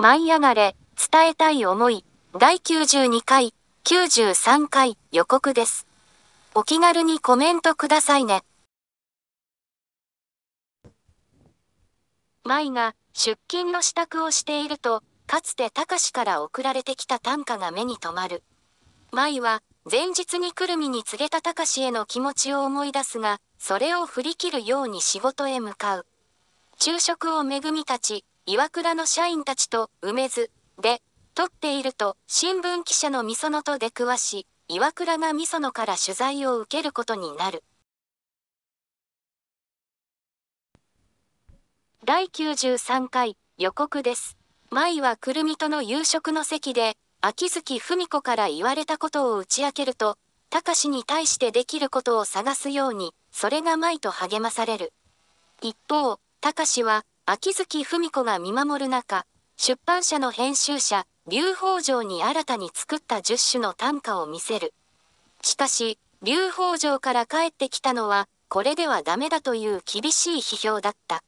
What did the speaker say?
舞い上がれ、伝えたい思い、第92回、93回予告です。お気軽にコメントくださいね。舞が出勤の支度をしていると、かつて高志から送られてきた短歌が目に留まる。舞は、前日にくるみに告げた高志への気持ちを思い出すが、それを振り切るように仕事へ向かう。昼食をめぐみたち、岩倉の社員たちと梅津で、撮っていると新聞記者のみそのと出くわし、岩倉がみそのから取材を受けることになる。第93回予告です。舞はくるみとの夕食の席で、秋月文子から言われたことを打ち明けると、貴司に対してできることを探すように、それが舞と励まされる。一方、貴司は、秋月文子が見守る中、出版社の編集者、劉宝城に新たに作った10種の短歌を見せる。しかし、劉宝城から帰ってきたのは、これではダメだという厳しい批評だった。